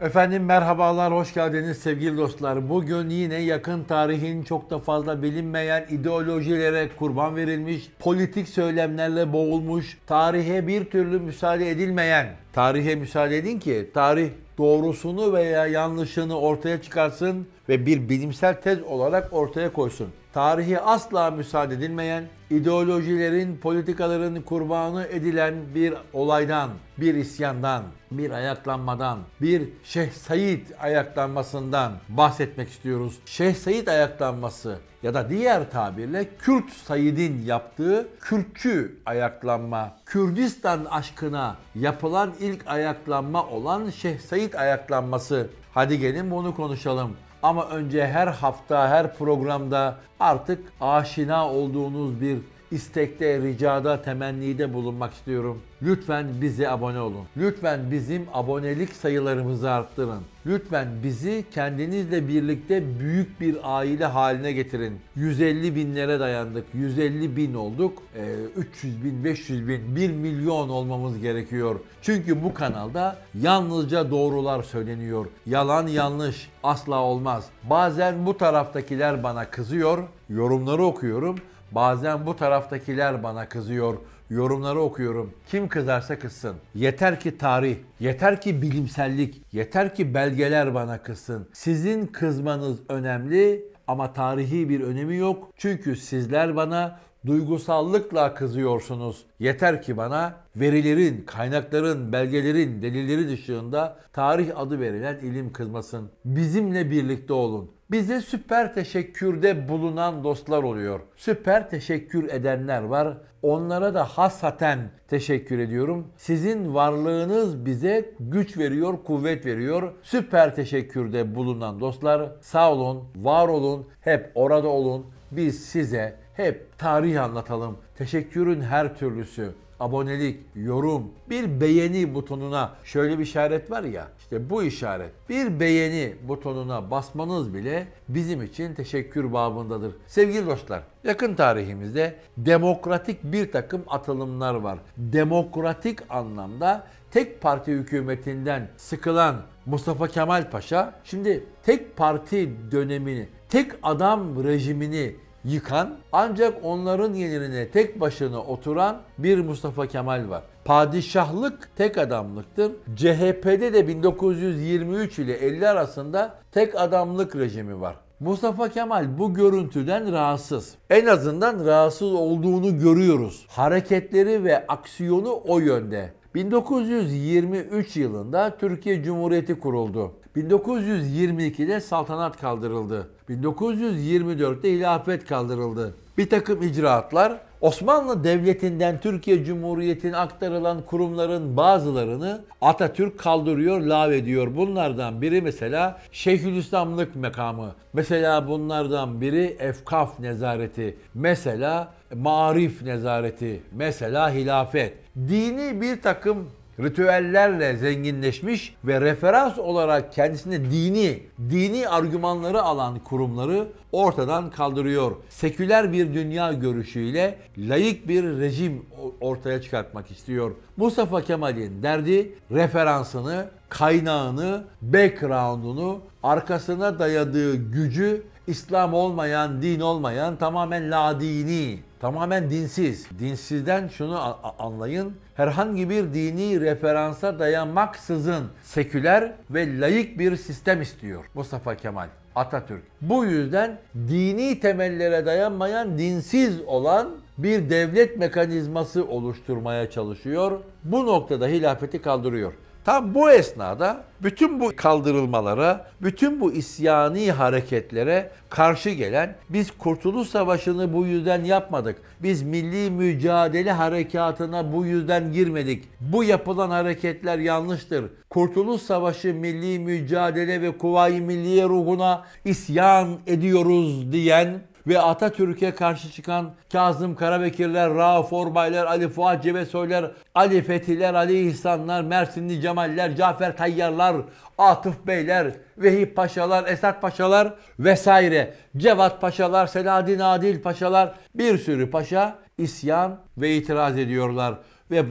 Efendim merhabalar, hoş geldiniz sevgili dostlar. Bugün yine yakın tarihin çok da fazla bilinmeyen ideolojilere kurban verilmiş, politik söylemlerle boğulmuş, tarihe bir türlü müsaade edilmeyen, tarihe müsaade edin ki tarih doğrusunu veya yanlışını ortaya çıkarsın, ve bir bilimsel tez olarak ortaya koysun. Tarihi asla müsaade edilmeyen, ideolojilerin, politikaların kurbanı edilen bir olaydan, bir isyandan, bir ayaklanmadan, bir Şeyh Said ayaklanmasından bahsetmek istiyoruz. Şeyh Said ayaklanması ya da diğer tabirle Kürt Said'in yaptığı Kürtçü ayaklanma, Kürdistan aşkına yapılan ilk ayaklanma olan Şeyh Said ayaklanması. Hadi gelin bunu konuşalım. Ama önce her hafta, her programda artık aşina olduğunuz bir istekte, ricada, temennide bulunmak istiyorum. Lütfen bize abone olun. Lütfen bizim abonelik sayılarımızı arttırın. Lütfen bizi kendinizle birlikte büyük bir aile haline getirin. 150 binlere dayandık. 150 bin olduk. E, ee, 300 bin, 500 bin, 1 milyon olmamız gerekiyor. Çünkü bu kanalda yalnızca doğrular söyleniyor. Yalan yanlış asla olmaz. Bazen bu taraftakiler bana kızıyor. Yorumları okuyorum. Bazen bu taraftakiler bana kızıyor. Yorumları okuyorum. Kim kızarsa kızsın. Yeter ki tarih, yeter ki bilimsellik, yeter ki belgeler bana kızsın. Sizin kızmanız önemli ama tarihi bir önemi yok. Çünkü sizler bana duygusallıkla kızıyorsunuz. Yeter ki bana verilerin, kaynakların, belgelerin, delillerin ışığında tarih adı verilen ilim kızmasın. Bizimle birlikte olun. Bize süper teşekkürde bulunan dostlar oluyor. Süper teşekkür edenler var. Onlara da hasaten teşekkür ediyorum. Sizin varlığınız bize güç veriyor, kuvvet veriyor. Süper teşekkürde bulunan dostlar sağ olun, var olun, hep orada olun. Biz size hep tarih anlatalım. Teşekkürün her türlüsü abonelik, yorum, bir beğeni butonuna şöyle bir işaret var ya işte bu işaret bir beğeni butonuna basmanız bile bizim için teşekkür babındadır. Sevgili dostlar yakın tarihimizde demokratik bir takım atılımlar var. Demokratik anlamda tek parti hükümetinden sıkılan Mustafa Kemal Paşa şimdi tek parti dönemini, tek adam rejimini yıkan ancak onların yerine tek başına oturan bir Mustafa Kemal var. Padişahlık tek adamlıktır. CHP'de de 1923 ile 50 arasında tek adamlık rejimi var. Mustafa Kemal bu görüntüden rahatsız. En azından rahatsız olduğunu görüyoruz. Hareketleri ve aksiyonu o yönde. 1923 yılında Türkiye Cumhuriyeti kuruldu. 1922'de saltanat kaldırıldı. 1924'te hilafet kaldırıldı. Bir takım icraatlar Osmanlı Devleti'nden Türkiye Cumhuriyeti'ne aktarılan kurumların bazılarını Atatürk kaldırıyor, lav ediyor. Bunlardan biri mesela Şeyhülislamlık mekamı. Mesela bunlardan biri Efkaf nezareti. Mesela Marif nezareti. Mesela hilafet. Dini bir takım ritüellerle zenginleşmiş ve referans olarak kendisine dini, dini argümanları alan kurumları ortadan kaldırıyor. Seküler bir dünya görüşüyle layık bir rejim ortaya çıkartmak istiyor. Mustafa Kemal'in derdi referansını, kaynağını, background'unu, arkasına dayadığı gücü İslam olmayan, din olmayan, tamamen ladini Tamamen dinsiz. Dinsizden şunu anlayın. Herhangi bir dini referansa dayanmaksızın seküler ve layık bir sistem istiyor Mustafa Kemal. Atatürk. Bu yüzden dini temellere dayanmayan, dinsiz olan bir devlet mekanizması oluşturmaya çalışıyor. Bu noktada hilafeti kaldırıyor. Tam bu esnada bütün bu kaldırılmalara, bütün bu isyani hareketlere karşı gelen biz Kurtuluş Savaşı'nı bu yüzden yapmadık. Biz milli mücadele harekatına bu yüzden girmedik. Bu yapılan hareketler yanlıştır. Kurtuluş Savaşı milli mücadele ve kuvayi milliye ruhuna isyan ediyoruz diyen ve Atatürk'e karşı çıkan Kazım Karabekirler, Rauf Orbaylar, Ali Fuat Cebesoylar, Ali Fethiler, Ali İhsanlar, Mersinli Cemaller, Cafer Tayyarlar, Atıf Beyler, Vehip Paşalar, Esat Paşalar vesaire, Cevat Paşalar, Selahattin Adil Paşalar bir sürü paşa isyan ve itiraz ediyorlar ve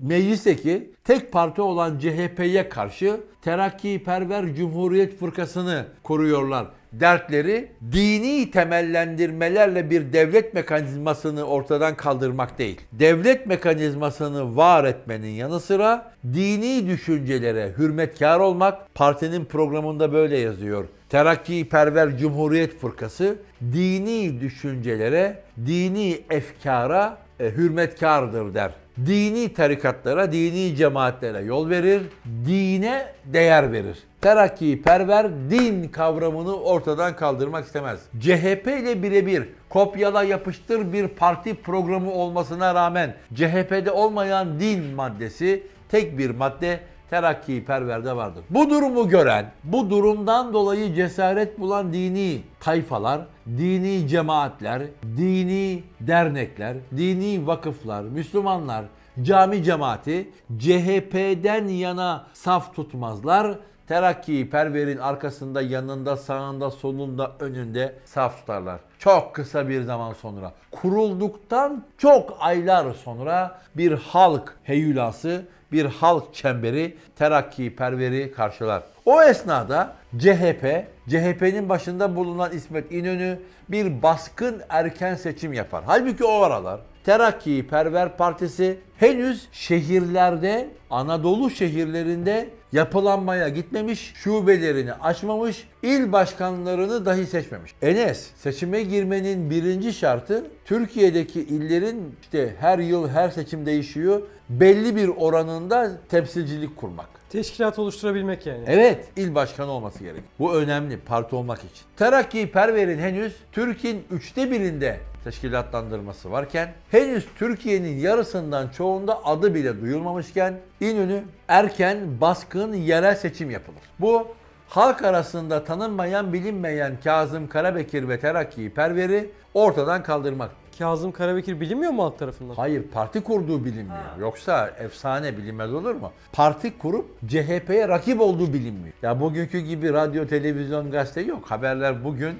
meclisteki tek parti olan CHP'ye karşı Terakki Perver Cumhuriyet Fırkası'nı koruyorlar dertleri dini temellendirmelerle bir devlet mekanizmasını ortadan kaldırmak değil. Devlet mekanizmasını var etmenin yanı sıra dini düşüncelere hürmetkar olmak partinin programında böyle yazıyor. Terakki Perver Cumhuriyet Fırkası dini düşüncelere, dini efkara e, hürmetkardır der dini tarikatlara, dini cemaatlere yol verir, dine değer verir. Terakki perver din kavramını ortadan kaldırmak istemez. CHP ile birebir kopyala yapıştır bir parti programı olmasına rağmen CHP'de olmayan din maddesi tek bir madde terakki perverde vardır. Bu durumu gören, bu durumdan dolayı cesaret bulan dini tayfalar, dini cemaatler, dini dernekler, dini vakıflar, Müslümanlar, cami cemaati CHP'den yana saf tutmazlar. Terakki perverin arkasında, yanında, sağında, solunda, önünde saf tutarlar. Çok kısa bir zaman sonra, kurulduktan çok aylar sonra bir halk heyulası bir halk çemberi terakki perveri karşılar. O esnada CHP, CHP'nin başında bulunan İsmet İnönü bir baskın erken seçim yapar. Halbuki o aralar Terakki Perver Partisi henüz şehirlerde, Anadolu şehirlerinde yapılanmaya gitmemiş, şubelerini açmamış, il başkanlarını dahi seçmemiş. Enes, seçime girmenin birinci şartı Türkiye'deki illerin işte her yıl her seçim değişiyor, belli bir oranında temsilcilik kurmak. Teşkilat oluşturabilmek yani. Evet, il başkanı olması gerek. Bu önemli parti olmak için. Terakki Perver'in henüz Türkiye'nin üçte birinde teşkilatlandırması varken henüz Türkiye'nin yarısından çoğunda adı bile duyulmamışken İnönü erken baskın yerel seçim yapılır. Bu halk arasında tanınmayan bilinmeyen Kazım Karabekir ve Terakki Perver'i ortadan kaldırmak. Kazım Karabekir bilinmiyor mu halk tarafından? Hayır parti kurduğu bilinmiyor. Ha. Yoksa efsane bilinmez olur mu? Parti kurup CHP'ye rakip olduğu bilinmiyor. Ya bugünkü gibi radyo, televizyon, gazete yok. Haberler bugün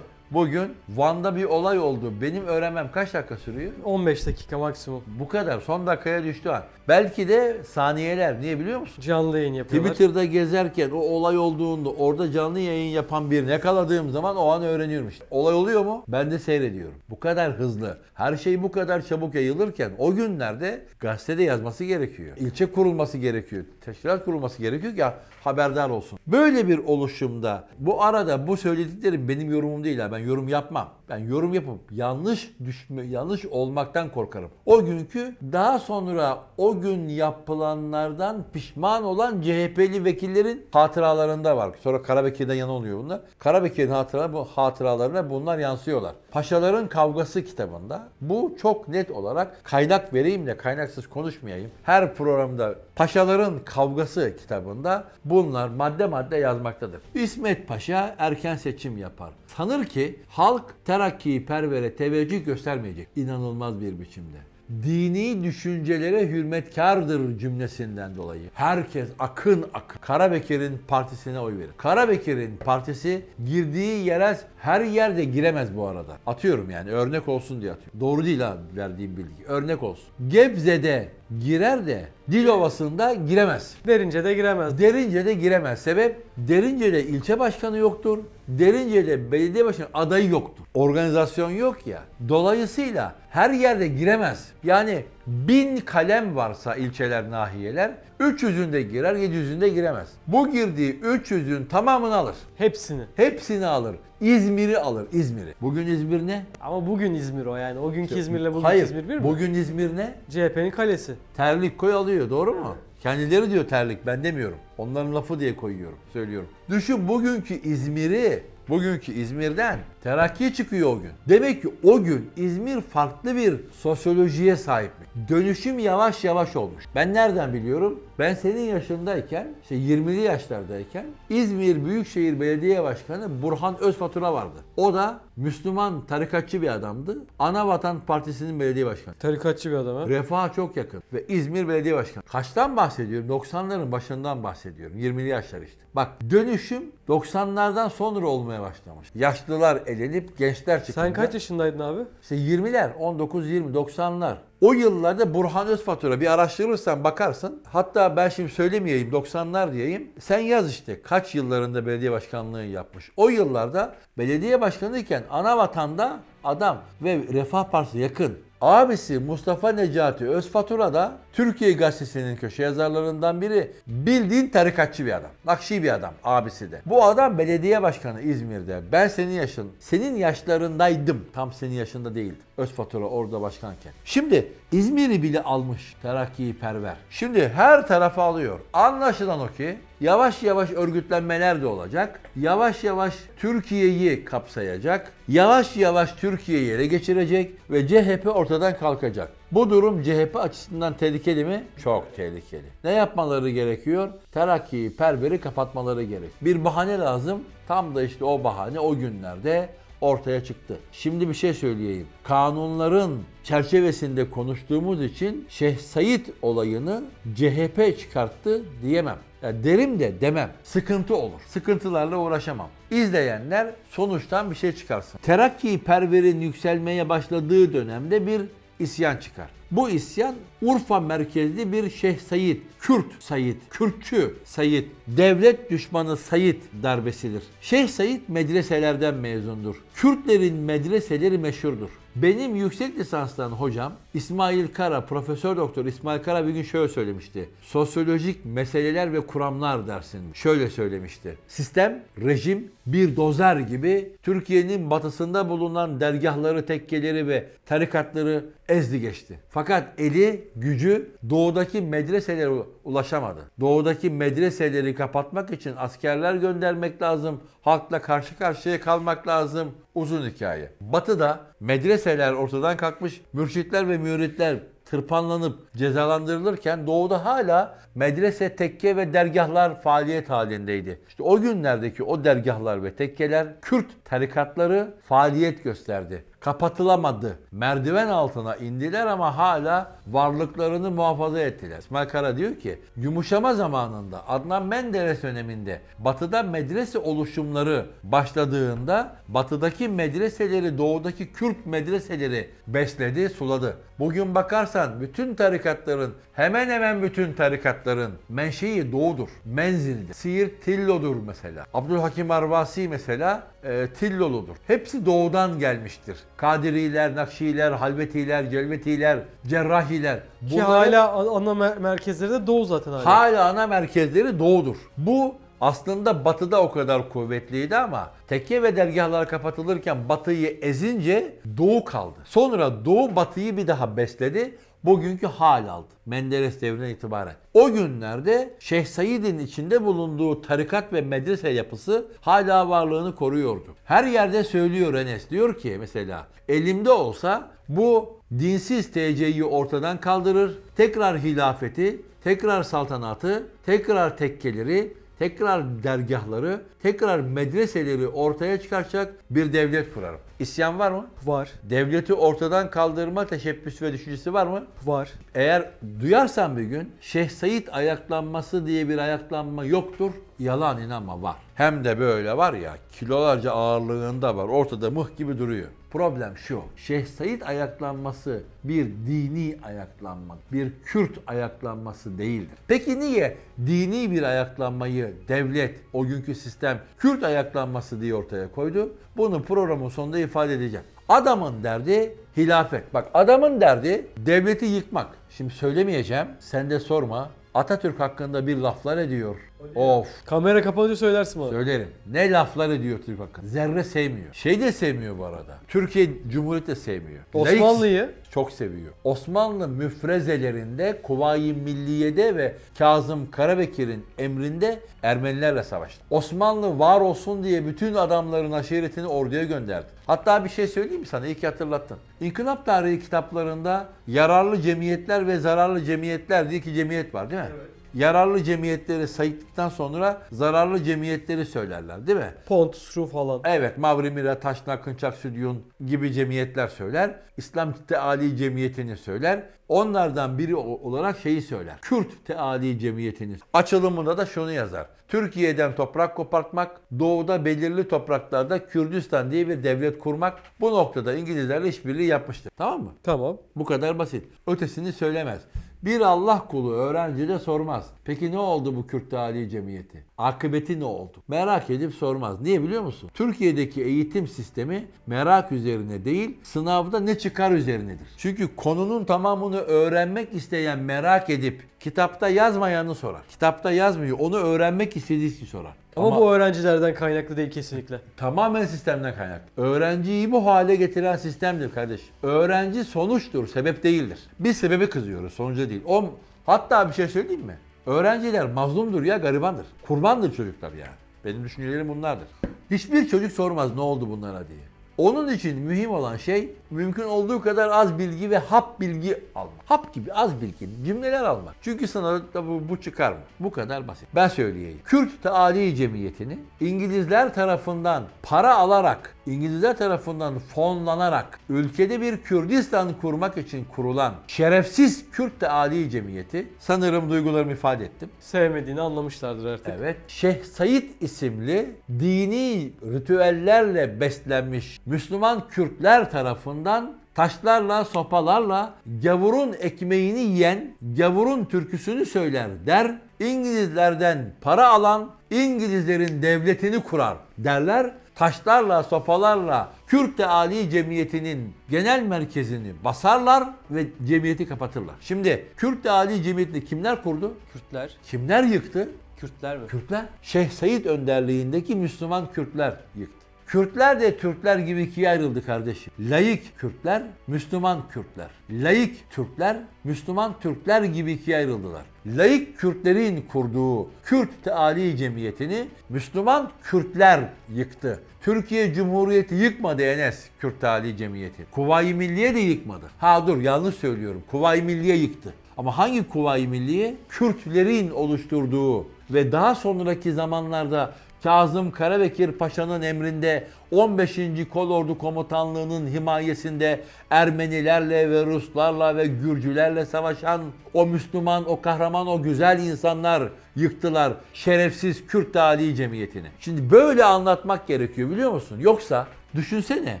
Bugün Van'da bir olay oldu. Benim öğrenmem kaç dakika sürüyor? 15 dakika maksimum. Bu kadar. Son dakikaya düştü an. Belki de saniyeler. Niye biliyor musun? Canlı yayın yapıyorlar. Twitter'da gezerken o olay olduğunda orada canlı yayın yapan bir birini yakaladığım zaman o an öğreniyorum işte. Olay oluyor mu? Ben de seyrediyorum. Bu kadar hızlı. Her şey bu kadar çabuk yayılırken o günlerde gazetede yazması gerekiyor. İlçe kurulması gerekiyor. Teşkilat kurulması gerekiyor ki haberdar olsun. Böyle bir oluşumda bu arada bu söylediklerim benim yorumum değil. Ben ben yorum yapmam. Ben yorum yapıp yanlış düşme, yanlış olmaktan korkarım. O günkü daha sonra o gün yapılanlardan pişman olan CHP'li vekillerin hatıralarında var. Sonra Karabekir'den yana oluyor bunlar. Karabekir'in hatıraları, bu hatıralarına bunlar yansıyorlar. Paşaların Kavgası kitabında bu çok net olarak kaynak vereyim de kaynaksız konuşmayayım. Her programda Paşaların Kavgası kitabında bunlar madde madde yazmaktadır. İsmet Paşa erken seçim yapar sanır ki halk terakki pervere teveccüh göstermeyecek. İnanılmaz bir biçimde dini düşüncelere hürmetkardır cümlesinden dolayı herkes akın akın Karabekir'in partisine oy verir. Karabekir'in partisi girdiği yerel her yerde giremez bu arada. Atıyorum yani örnek olsun diye atıyorum. Doğru değil ha verdiğim bilgi. Örnek olsun. Gebze'de girer de Dilovası'nda giremez. Derince'de giremez. Derince'de giremez. Sebep Derince'de ilçe başkanı yoktur. Derince'de belediye başkanı adayı yoktur. Organizasyon yok ya. Dolayısıyla her yerde giremez. Yani bin kalem varsa ilçeler, nahiyeler 300'ünde girer, 700'ünde giremez. Bu girdiği 300'ün tamamını alır. Hepsini. Hepsini alır. İzmir'i alır, İzmir'i. Bugün İzmir ne? Ama bugün İzmir o yani. O günkü İzmir'le bugün Hayır, İzmir bir mi? bugün İzmir ne? CHP'nin kalesi. Terlik koy alıyor, doğru mu? Kendileri diyor terlik ben demiyorum. Onların lafı diye koyuyorum, söylüyorum. Düşün bugünkü İzmir'i, bugünkü İzmir'den Terakki çıkıyor o gün. Demek ki o gün İzmir farklı bir sosyolojiye sahipmiş. Dönüşüm yavaş yavaş olmuş. Ben nereden biliyorum? Ben senin yaşındayken, işte 20'li yaşlardayken İzmir Büyükşehir Belediye Başkanı Burhan Özfatura vardı. O da Müslüman tarikatçı bir adamdı. Ana Vatan Partisi'nin belediye başkanı. Tarikatçı bir adam ha? Refaha çok yakın ve İzmir Belediye Başkanı. Kaçtan bahsediyorum? 90'ların başından bahsediyorum. 20'li yaşlar işte. Bak dönüşüm 90'lardan sonra olmaya başlamış. Yaşlılar elenip gençler çıktı. Sen kaç yaşındaydın abi? İşte 20'ler, 19-20, 90'lar. O yıllarda Burhan Özfatura bir araştırırsan bakarsın. Hatta ben şimdi söylemeyeyim 90'lar diyeyim. Sen yaz işte kaç yıllarında belediye başkanlığı yapmış. O yıllarda belediye başkanıyken ana vatanda adam ve Refah Partisi yakın Abisi Mustafa Necati Özfatura da Türkiye Gazetesi'nin köşe yazarlarından biri. Bildiğin tarikatçı bir adam. Nakşi bir adam abisi de. Bu adam belediye başkanı İzmir'de. Ben senin yaşın, senin yaşlarındaydım. Tam senin yaşında değildim. Özfatura orada başkanken. Şimdi İzmir'i bile almış terakkiyi perver. Şimdi her tarafa alıyor. Anlaşılan o ki yavaş yavaş örgütlenmeler de olacak. Yavaş yavaş Türkiye'yi kapsayacak. Yavaş yavaş Türkiye'yi ele geçirecek ve CHP ortadan kalkacak. Bu durum CHP açısından tehlikeli mi? Çok tehlikeli. Ne yapmaları gerekiyor? Terakkiyi, perveri kapatmaları gerek. Bir bahane lazım. Tam da işte o bahane o günlerde ortaya çıktı. Şimdi bir şey söyleyeyim. Kanunların çerçevesinde konuştuğumuz için Şeyh Said olayını CHP çıkarttı diyemem. Ya derim de demem. Sıkıntı olur. Sıkıntılarla uğraşamam. İzleyenler sonuçtan bir şey çıkarsın. Terakki perverin yükselmeye başladığı dönemde bir isyan çıkar. Bu isyan Urfa merkezli bir Şeyh Said, Kürt Said, Kürtçü Said, devlet düşmanı Said darbesidir. Şeyh Said medreselerden mezundur. Kürtlerin medreseleri meşhurdur. Benim yüksek lisanstan hocam İsmail Kara, Profesör Doktor İsmail Kara bir gün şöyle söylemişti. Sosyolojik meseleler ve kuramlar dersin. Şöyle söylemişti. Sistem, rejim, bir dozer gibi Türkiye'nin batısında bulunan dergahları, tekkeleri ve tarikatları ezdi geçti. Fakat eli, gücü doğudaki medreselere ulaşamadı. Doğudaki medreseleri kapatmak için askerler göndermek lazım, halkla karşı karşıya kalmak lazım. Uzun hikaye. Batı'da medreseler ortadan kalkmış, mürşitler ve müritler tırpanlanıp cezalandırılırken doğuda hala medrese, tekke ve dergahlar faaliyet halindeydi. İşte o günlerdeki o dergahlar ve tekkeler Kürt tarikatları faaliyet gösterdi kapatılamadı. Merdiven altına indiler ama hala varlıklarını muhafaza ettiler. İsmail Kara diyor ki yumuşama zamanında Adnan Menderes döneminde batıda medrese oluşumları başladığında batıdaki medreseleri doğudaki Kürt medreseleri besledi, suladı. Bugün bakarsan bütün tarikatların Hemen hemen bütün tarikatların menşei doğudur, menzildir. Siirt Tillo'dur mesela. Abdülhakim Arvasi mesela e, Tilloludur. Hepsi doğudan gelmiştir. Kadiriler, Nakşiler, Halvetiler, Celvetiler, Cerrahiler. Bunları, Ki hala ana merkezleri de doğu zaten hala. Hala ana merkezleri doğudur. Bu aslında batıda o kadar kuvvetliydi ama tekke ve dergahlar kapatılırken batıyı ezince doğu kaldı. Sonra doğu batıyı bir daha besledi bugünkü hal aldı. Menderes devrinden itibaren. O günlerde Şeyh Said'in içinde bulunduğu tarikat ve medrese yapısı hala varlığını koruyordu. Her yerde söylüyor Enes diyor ki mesela elimde olsa bu dinsiz TC'yi ortadan kaldırır, tekrar hilafeti, tekrar saltanatı, tekrar tekkeleri, tekrar dergahları, tekrar medreseleri ortaya çıkaracak bir devlet kurarım. İsyan var mı? Var. Devleti ortadan kaldırma teşebbüsü ve düşüncesi var mı? Var. Eğer duyarsan bir gün Şeyh Said ayaklanması diye bir ayaklanma yoktur. Yalan inanma var. Hem de böyle var ya kilolarca ağırlığında var. Ortada mıh gibi duruyor. Problem şu. Şeyh Said ayaklanması bir dini ayaklanma, bir Kürt ayaklanması değildir. Peki niye dini bir ayaklanmayı devlet, o günkü sistem Kürt ayaklanması diye ortaya koydu? Bunu programın sonunda ifade edeceğim. Adamın derdi hilafet. Bak adamın derdi devleti yıkmak. Şimdi söylemeyeceğim. Sen de sorma. Atatürk hakkında bir laflar ediyor Of. Kamera kapanınca söylersin bana. Söylerim. Ne lafları diyor Türk hakkında. Zerre sevmiyor. Şey de sevmiyor bu arada. Türkiye Cumhuriyeti de sevmiyor. Osmanlı'yı? Çok seviyor. Osmanlı müfrezelerinde, Kuvayi Milliye'de ve Kazım Karabekir'in emrinde Ermenilerle savaştı. Osmanlı var olsun diye bütün adamların aşiretini orduya gönderdi. Hatta bir şey söyleyeyim mi sana? İyi ki hatırlattın. İnkılap tarihi kitaplarında yararlı cemiyetler ve zararlı cemiyetler diye iki cemiyet var değil mi? Evet yararlı cemiyetleri saydıktan sonra zararlı cemiyetleri söylerler değil mi? Pontus Ruf falan. Evet Mavri Mira, Taşnak, Kınçak, Südyun gibi cemiyetler söyler. İslam Teali Cemiyeti'ni söyler. Onlardan biri olarak şeyi söyler. Kürt Teali Cemiyeti'ni. Açılımında da şunu yazar. Türkiye'den toprak kopartmak, doğuda belirli topraklarda Kürdistan diye bir devlet kurmak bu noktada İngilizlerle işbirliği yapmıştır. Tamam mı? Tamam. Bu kadar basit. Ötesini söylemez. Bir Allah kulu öğrencide sormaz. Peki ne oldu bu Kürt Tali Cemiyeti? akıbeti ne oldu? Merak edip sormaz. Niye biliyor musun? Türkiye'deki eğitim sistemi merak üzerine değil, sınavda ne çıkar üzerinedir. Çünkü konunun tamamını öğrenmek isteyen merak edip kitapta yazmayanı sorar. Kitapta yazmıyor, onu öğrenmek istediği için sorar. Ama, Ama bu öğrencilerden kaynaklı değil kesinlikle. Tamamen sistemden kaynaklı. Öğrenciyi bu hale getiren sistemdir kardeş. Öğrenci sonuçtur, sebep değildir. Biz sebebi kızıyoruz, sonuca değil. O, hatta bir şey söyleyeyim mi? Öğrenciler mazlumdur ya garibandır. Kurbandır çocuklar yani. Benim düşüncelerim bunlardır. Hiçbir çocuk sormaz ne oldu bunlara diye. Onun için mühim olan şey mümkün olduğu kadar az bilgi ve hap bilgi almak. Hap gibi az bilgi, cümleler almak. Çünkü sınavda bu, bu çıkar mı? Bu kadar basit. Ben söyleyeyim. Kürt Taali Cemiyeti'ni İngilizler tarafından para alarak, İngilizler tarafından fonlanarak ülkede bir Kürdistan kurmak için kurulan şerefsiz Kürt Taali Cemiyeti sanırım duygularımı ifade ettim. Sevmediğini anlamışlardır artık. Evet. Şeyh Said isimli dini ritüellerle beslenmiş Müslüman Kürtler tarafından tarafından taşlarla, sopalarla gavurun ekmeğini yiyen, gavurun türküsünü söyler der. İngilizlerden para alan, İngilizlerin devletini kurar derler. Taşlarla, sopalarla Kürt Ali Cemiyeti'nin genel merkezini basarlar ve cemiyeti kapatırlar. Şimdi Kürt Ali Cemiyeti'ni kimler kurdu? Kürtler. Kimler yıktı? Kürtler mi? Kürtler. Şeyh Said önderliğindeki Müslüman Kürtler yıktı. Kürtler de Türkler gibi ikiye ayrıldı kardeşim. Layık Kürtler, Müslüman Kürtler. Layık Türkler, Müslüman Türkler gibi ikiye ayrıldılar. Layık Kürtlerin kurduğu Kürt Teali Cemiyeti'ni Müslüman Kürtler yıktı. Türkiye Cumhuriyeti yıkmadı Enes Kürt Teali Cemiyeti. Kuvayi Milliye de yıkmadı. Ha dur yanlış söylüyorum. Kuvayi Milliye yıktı. Ama hangi Kuvayi Milliye? Kürtlerin oluşturduğu ve daha sonraki zamanlarda Kazım Karabekir Paşa'nın emrinde 15. Kolordu Komutanlığı'nın himayesinde Ermenilerle ve Ruslarla ve Gürcülerle savaşan o Müslüman, o kahraman, o güzel insanlar yıktılar şerefsiz Kürt Ali cemiyetini. Şimdi böyle anlatmak gerekiyor biliyor musun? Yoksa düşünsene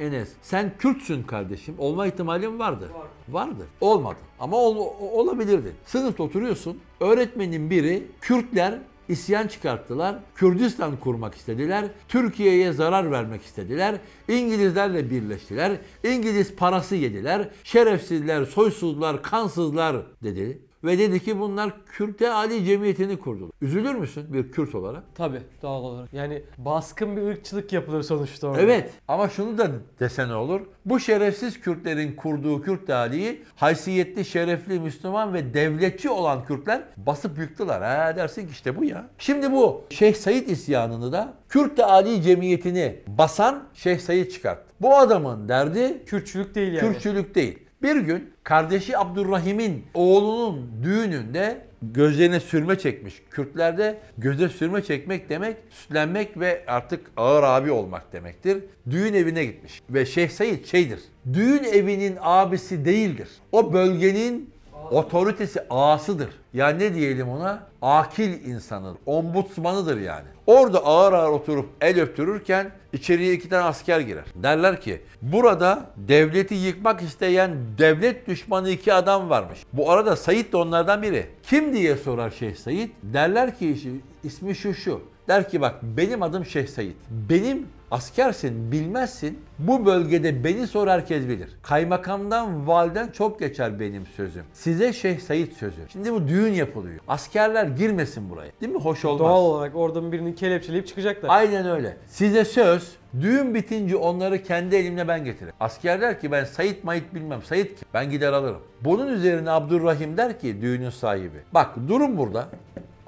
Enes sen Kürtsün kardeşim olma ihtimalin vardı. Vardı. vardı. Olmadı ama ol, olabilirdi. Sınıfta oturuyorsun öğretmenin biri Kürtler isyan çıkarttılar. Kürdistan kurmak istediler. Türkiye'ye zarar vermek istediler. İngilizlerle birleştiler. İngiliz parası yediler. Şerefsizler, soysuzlar, kansızlar dedi. Ve dedi ki bunlar Kürt'e Ali Cemiyeti'ni kurdular. Üzülür müsün bir Kürt olarak? Tabii doğal olarak. Yani baskın bir ırkçılık yapılır sonuçta orada. Evet ama şunu da desene olur. Bu şerefsiz Kürtlerin kurduğu Kürt Dali'yi haysiyetli, şerefli, Müslüman ve devletçi olan Kürtler basıp yıktılar. Ha dersin ki işte bu ya. Şimdi bu Şeyh Said isyanını da Kürt Ali Cemiyeti'ni basan Şeyh Said çıkarttı. Bu adamın derdi Kürtçülük değil yani. Kürtçülük değil. Bir gün kardeşi Abdurrahim'in oğlunun düğününde gözlerine sürme çekmiş. Kürtlerde göze sürme çekmek demek süslenmek ve artık ağır abi olmak demektir. Düğün evine gitmiş ve Şeyh Said şeydir. Düğün evinin abisi değildir. O bölgenin otoritesi ağasıdır. Yani ne diyelim ona? Akil insanı, ombudsmanıdır yani. Orada ağır ağır oturup el öptürürken içeriye iki tane asker girer. Derler ki burada devleti yıkmak isteyen devlet düşmanı iki adam varmış. Bu arada Sayit de onlardan biri. Kim diye sorar Şeyh Sayit. Derler ki ismi şu şu. Der ki bak benim adım Şeyh Sayit. Benim Askersin, bilmezsin. Bu bölgede beni sor herkes bilir. Kaymakamdan valden çok geçer benim sözüm. Size Şeyh Said sözü. Şimdi bu düğün yapılıyor. Askerler girmesin buraya. Değil mi? Hoş olmaz. Doğal olarak oradan birini kelepçeleyip çıkacaklar. Aynen öyle. Size söz, düğün bitince onları kendi elimle ben getiririm. Asker der ki ben Said Mayit bilmem. Said ki Ben gider alırım. Bunun üzerine Abdurrahim der ki düğünün sahibi. Bak durum burada.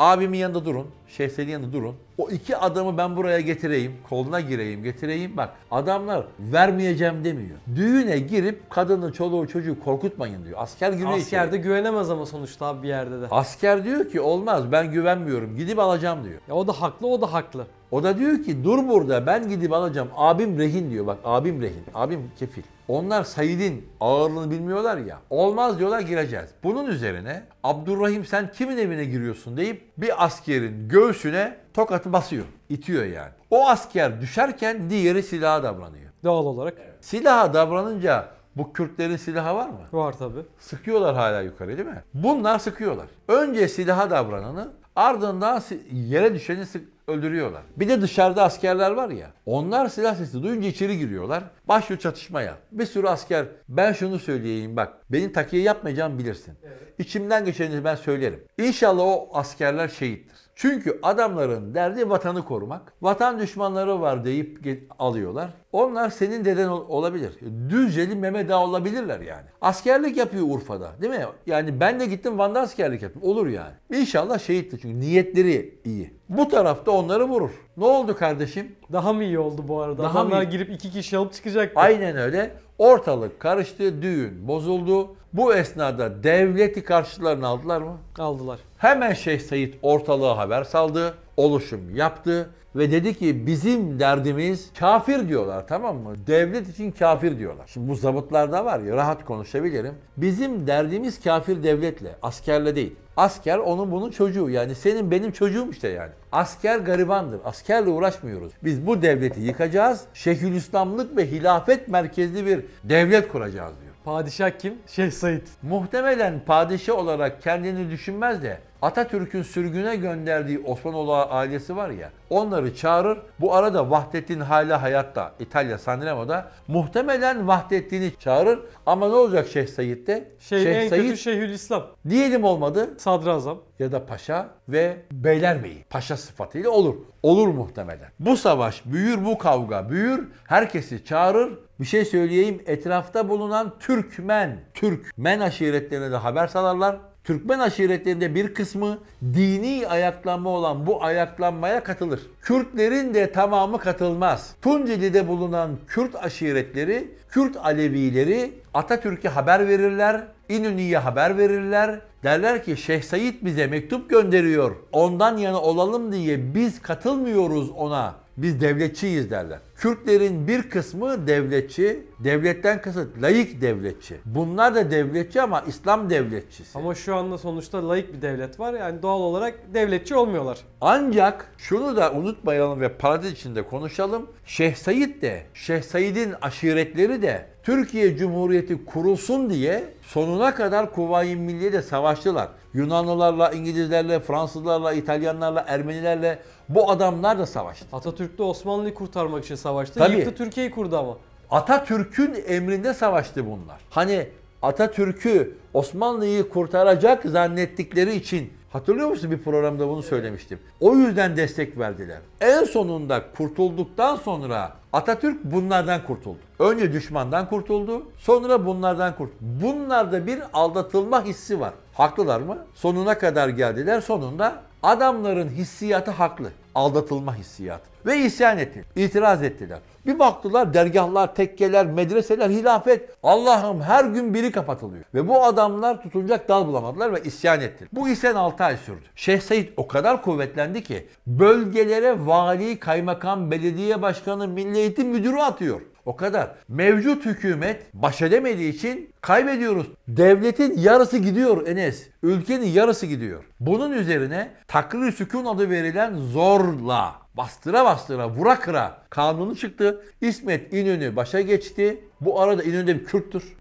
Abimin yanında durun, Şehzadinin yanında durun. O iki adamı ben buraya getireyim, koluna gireyim, getireyim. Bak adamlar vermeyeceğim demiyor. Düğüne girip kadını, çoluğu, çocuğu korkutmayın diyor. Asker giriyor Askerde içeri. güvenemez ama sonuçta abi bir yerde de. Asker diyor ki olmaz ben güvenmiyorum gidip alacağım diyor. Ya o da haklı o da haklı. O da diyor ki dur burada ben gidip alacağım. Abim rehin diyor bak abim rehin. Abim kefil. Onlar Said'in ağırlığını bilmiyorlar ya. Olmaz diyorlar gireceğiz. Bunun üzerine Abdurrahim sen kimin evine giriyorsun deyip bir askerin göğsüne tokatı basıyor. itiyor yani. O asker düşerken diğeri silaha davranıyor. Doğal olarak. Silaha davranınca bu Kürtlerin silahı var mı? Var tabi. Sıkıyorlar hala yukarı değil mi? Bunlar sıkıyorlar. Önce silaha davrananı Ardından yere düşeni öldürüyorlar. Bir de dışarıda askerler var ya. Onlar silah sesi duyunca içeri giriyorlar. Başlıyor çatışmaya. Bir sürü asker ben şunu söyleyeyim bak. Benim takiye yapmayacağım bilirsin. Evet. İçimden geçeni ben söylerim. İnşallah o askerler şehittir. Çünkü adamların derdi vatanı korumak. Vatan düşmanları var deyip alıyorlar. Onlar senin deden olabilir. Düzceli meme Ağa olabilirler yani. Askerlik yapıyor Urfa'da değil mi? Yani ben de gittim Van'da askerlik yaptım. Olur yani. İnşallah şehitti çünkü niyetleri iyi. Bu tarafta onları vurur. Ne oldu kardeşim? Daha mı iyi oldu bu arada? Daha Adamlar mı iyi? girip iki kişi alıp çıkacaktı. Aynen öyle. Ortalık karıştı, düğün bozuldu. Bu esnada devleti karşılarına aldılar mı? Aldılar. Hemen Şeyh Said ortalığa haber saldı, oluşum yaptı ve dedi ki bizim derdimiz kafir diyorlar tamam mı? Devlet için kafir diyorlar. Şimdi bu zabıtlarda var ya rahat konuşabilirim. Bizim derdimiz kafir devletle, askerle değil. Asker onun bunun çocuğu yani senin benim çocuğum işte yani. Asker garibandır. Askerle uğraşmıyoruz. Biz bu devleti yıkacağız. Şeyhülislamlık ve hilafet merkezli bir devlet kuracağız diyor. Padişah kim? Şeyh Said. Muhtemelen padişah olarak kendini düşünmez de Atatürk'ün sürgüne gönderdiği Osmanoğlu ailesi var ya, onları çağırır. Bu arada Vahdettin hala hayatta, İtalya Sanremo'da. Muhtemelen Vahdettin'i çağırır. Ama ne olacak Şeyh Said'de? Şey, Şeyh en Said, kötü Şeyhülislam. Diyelim olmadı. Sadrazam. Ya da paşa ve beyler beyi Paşa sıfatıyla olur. Olur muhtemelen. Bu savaş büyür, bu kavga büyür. Herkesi çağırır. Bir şey söyleyeyim. Etrafta bulunan Türkmen, Türkmen aşiretlerine de haber salarlar. Türkmen aşiretlerinde bir kısmı dini ayaklanma olan bu ayaklanmaya katılır. Kürtlerin de tamamı katılmaz. Tunceli'de bulunan Kürt aşiretleri, Kürt Alevileri Atatürk'e haber verirler, İnönü'ye haber verirler. Derler ki Şeyh Said bize mektup gönderiyor. Ondan yana olalım diye biz katılmıyoruz ona. Biz devletçiyiz derler. Kürtlerin bir kısmı devletçi, devletten kasıt layık devletçi. Bunlar da devletçi ama İslam devletçisi. Ama şu anda sonuçta layık bir devlet var. Yani doğal olarak devletçi olmuyorlar. Ancak şunu da unutmayalım ve parantez içinde konuşalım. Şeyh Said de, Şeyh Said'in aşiretleri de Türkiye Cumhuriyeti kurulsun diye sonuna kadar Kuvayi Milliye de savaştılar. Yunanlılarla, İngilizlerle, Fransızlarla, İtalyanlarla, Ermenilerle bu adamlar da savaştı. Atatürk de Osmanlı'yı kurtarmak için savaştı savaştı. Tabii. Yıktı Türkiye'yi kurdu ama. Atatürk'ün emrinde savaştı bunlar. Hani Atatürk'ü Osmanlı'yı kurtaracak zannettikleri için hatırlıyor musun bir programda bunu söylemiştim. O yüzden destek verdiler. En sonunda kurtulduktan sonra Atatürk bunlardan kurtuldu. Önce düşmandan kurtuldu, sonra bunlardan kurtuldu. Bunlarda bir aldatılma hissi var. Haklılar mı? Sonuna kadar geldiler. Sonunda adamların hissiyatı haklı aldatılma hissiyatı ve isyan ettiler, itiraz ettiler. Bir baktılar dergahlar, tekkeler, medreseler, hilafet. Allah'ım her gün biri kapatılıyor. Ve bu adamlar tutunacak dal bulamadılar ve isyan ettiler. Bu isyan 6 ay sürdü. Şeyh Said o kadar kuvvetlendi ki bölgelere vali, kaymakam, belediye başkanı, milli eğitim müdürü atıyor. O kadar. Mevcut hükümet baş edemediği için kaybediyoruz. Devletin yarısı gidiyor Enes. Ülkenin yarısı gidiyor. Bunun üzerine takrir sükun adı verilen zorla bastıra bastıra vura kıra kanunu çıktı. İsmet İnönü başa geçti. Bu arada İnönü bir Kürttür.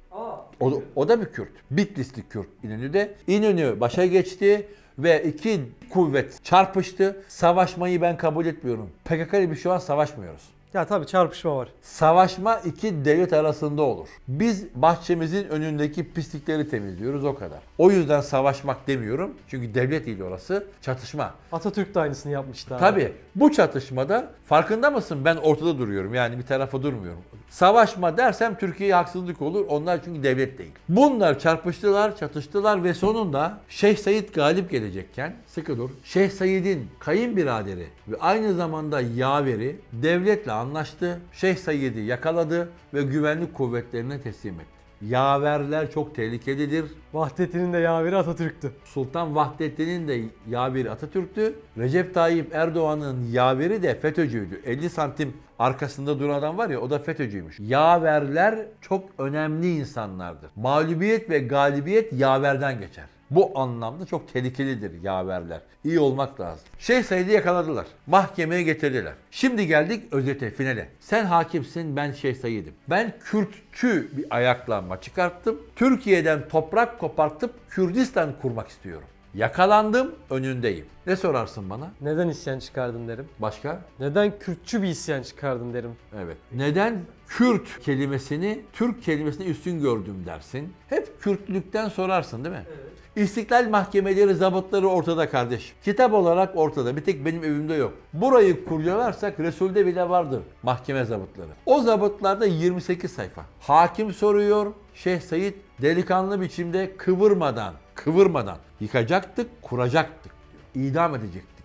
O, da, o da bir Kürt. Bitlisli Kürt İnönü de. İnönü başa geçti ve iki kuvvet çarpıştı. Savaşmayı ben kabul etmiyorum. PKK ile bir şu an savaşmıyoruz. Ya tabii çarpışma var. Savaşma iki devlet arasında olur. Biz bahçemizin önündeki pislikleri temizliyoruz o kadar. O yüzden savaşmak demiyorum. Çünkü devlet değil orası. Çatışma. Atatürk de aynısını yapmıştı. abi. Tabii bu çatışmada farkında mısın ben ortada duruyorum. Yani bir tarafa durmuyorum. Savaşma dersem Türkiye'ye haksızlık olur. Onlar çünkü devlet değil. Bunlar çarpıştılar, çatıştılar ve sonunda Şeyh Said galip gelecekken sık olur. Şeyh Said'in kayınbiraderi ve aynı zamanda yaveri devletle anlaştı. Şeyh Said'i yakaladı ve güvenlik kuvvetlerine teslim etti. Yaverler çok tehlikededir. Vahdettin'in de yaveri Atatürk'tü. Sultan Vahdettin'in de yaveri Atatürk'tü. Recep Tayyip Erdoğan'ın yaveri de FETÖ'cüydü. 50 santim arkasında duran adam var ya o da FETÖ'cüymüş. Yaverler çok önemli insanlardır. Mağlubiyet ve galibiyet yaverden geçer. Bu anlamda çok tehlikelidir yaverler. İyi olmak lazım. Şeyh Said'i yakaladılar. Mahkemeye getirdiler. Şimdi geldik özete, finale. Sen hakimsin, ben Şeyh Said'im. Ben Kürtçü bir ayaklanma çıkarttım. Türkiye'den toprak kopartıp Kürdistan kurmak istiyorum. Yakalandım, önündeyim. Ne sorarsın bana? Neden isyan çıkardın derim. Başka? Neden Kürtçü bir isyan çıkardın derim. Evet. Neden Kürt kelimesini Türk kelimesine üstün gördüm dersin? Hep Kürtlükten sorarsın değil mi? Evet. İstiklal mahkemeleri, zabıtları ortada kardeş. Kitap olarak ortada. Bir tek benim evimde yok. Burayı kurcalarsak Resul'de bile vardır mahkeme zabıtları. O zabıtlarda 28 sayfa. Hakim soruyor, Şeyh Said delikanlı biçimde kıvırmadan, kıvırmadan yıkacaktık, kuracaktık. Diyor. İdam edecektik.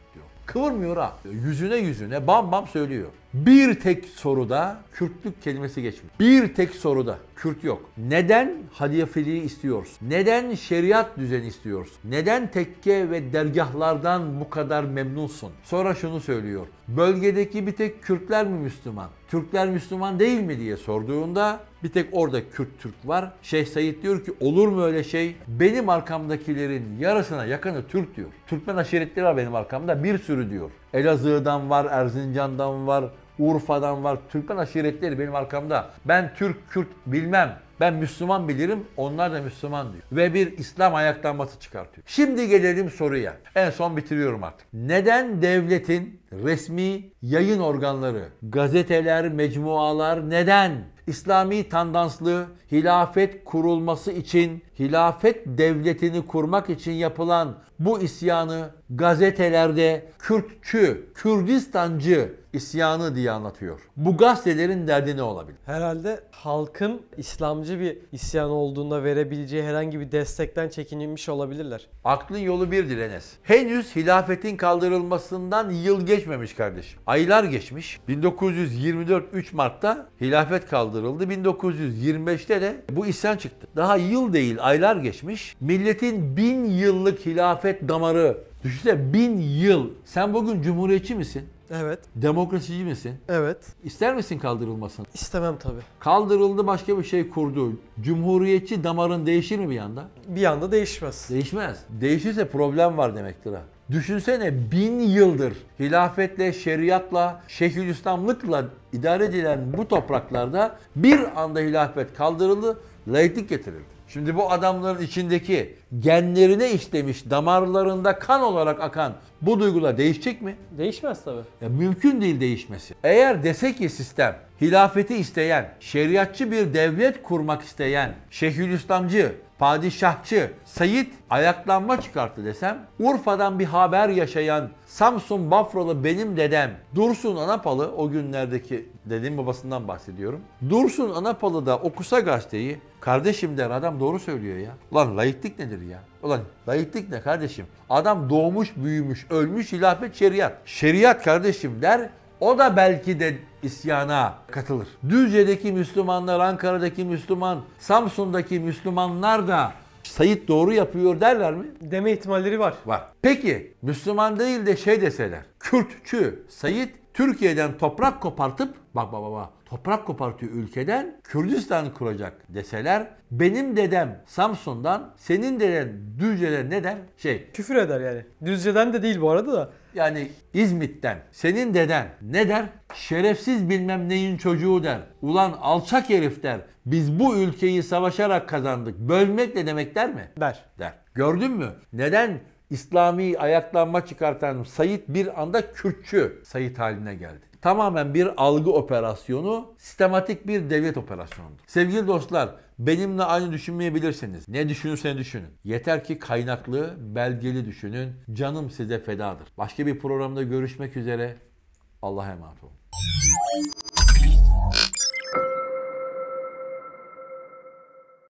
Kıvırmıyor ha. Yüzüne yüzüne bam bam söylüyor. Bir tek soruda Kürtlük kelimesi geçmiyor. Bir tek soruda Kürt yok. Neden halifeliği istiyorsun? Neden şeriat düzeni istiyorsun? Neden tekke ve dergahlardan bu kadar memnunsun? Sonra şunu söylüyor. Bölgedeki bir tek Kürtler mi Müslüman? Türkler Müslüman değil mi diye sorduğunda bir tek orada Kürt Türk var. Şeyh Said diyor ki olur mu öyle şey? Benim arkamdakilerin yarısına yakını Türk diyor. Türkmen aşiretleri var benim arkamda bir sürü diyor. Elazığ'dan var, Erzincan'dan var, Urfa'dan var. Türkmen aşiretleri benim arkamda. Ben Türk, Kürt bilmem. Ben Müslüman bilirim, onlar da Müslüman diyor. Ve bir İslam ayaklanması çıkartıyor. Şimdi gelelim soruya. En son bitiriyorum artık. Neden devletin resmi yayın organları, gazeteler, mecmualar neden İslami tandanslı hilafet kurulması için, hilafet devletini kurmak için yapılan bu isyanı gazetelerde Kürtçü, Kürdistancı isyanı diye anlatıyor. Bu gazetelerin derdi ne olabilir? Herhalde halkın İslamcı bir isyan olduğunda verebileceği herhangi bir destekten çekinilmiş olabilirler. Aklın yolu birdir Enes. Henüz hilafetin kaldırılmasından yıl geçmemiş kardeşim. Aylar geçmiş. 1924 3 Mart'ta hilafet kaldırıldı. 1925'te de bu isyan çıktı. Daha yıl değil aylar geçmiş. Milletin bin yıllık hilafet damarı Düşünsene bin yıl. Sen bugün cumhuriyetçi misin? Evet. Demokrasici misin? Evet. İster misin kaldırılmasını? İstemem tabii. Kaldırıldı başka bir şey kurdu. Cumhuriyetçi damarın değişir mi bir anda? Bir anda değişmez. Değişmez. Değişirse problem var demektir ha. Düşünsene bin yıldır hilafetle, şeriatla, Şeyhülislamlıkla idare edilen bu topraklarda bir anda hilafet kaldırıldı, laiklik getirildi. Şimdi bu adamların içindeki genlerine işlemiş, damarlarında kan olarak akan bu duygular değişecek mi? Değişmez tabii. Ya mümkün değil değişmesi. Eğer dese ki sistem hilafeti isteyen, şeriatçı bir devlet kurmak isteyen, İslamcı padişahçı Sayit ayaklanma çıkarttı desem, Urfa'dan bir haber yaşayan Samsun Bafralı benim dedem Dursun Anapalı, o günlerdeki dedim babasından bahsediyorum. Dursun Anapalı da okusa gazeteyi, kardeşim der adam doğru söylüyor ya. Ulan layıklık nedir ya? Ulan layıklık ne kardeşim? Adam doğmuş, büyümüş, ölmüş, hilafet, şeriat. Şeriat kardeşim der, o da belki de isyana katılır. Düzce'deki Müslümanlar, Ankara'daki Müslüman, Samsun'daki Müslümanlar da Sayit doğru yapıyor derler mi? Deme ihtimalleri var. Var. Peki Müslüman değil de şey deseler. Kürtçü Sayit Türkiye'den toprak kopartıp bak baba baba, toprak kopartıyor ülkeden Kürdistan kuracak deseler benim dedem Samsun'dan senin deden Düzce'den ne der? Şey. Küfür eder yani. Düzce'den de değil bu arada da yani İzmit'ten senin deden ne der? Şerefsiz bilmem neyin çocuğu der. Ulan alçak herif der. Biz bu ülkeyi savaşarak kazandık. Bölmek ne demek der mi? Der. Der. Gördün mü? Neden İslami ayaklanma çıkartan Sayit bir anda Kürtçü Sayit haline geldi? Tamamen bir algı operasyonu, sistematik bir devlet operasyonu. Sevgili dostlar, Benimle aynı düşünmeyebilirsiniz. Ne düşünürseniz düşünün. Yeter ki kaynaklı, belgeli düşünün. Canım size fedadır. Başka bir programda görüşmek üzere. Allah'a emanet olun.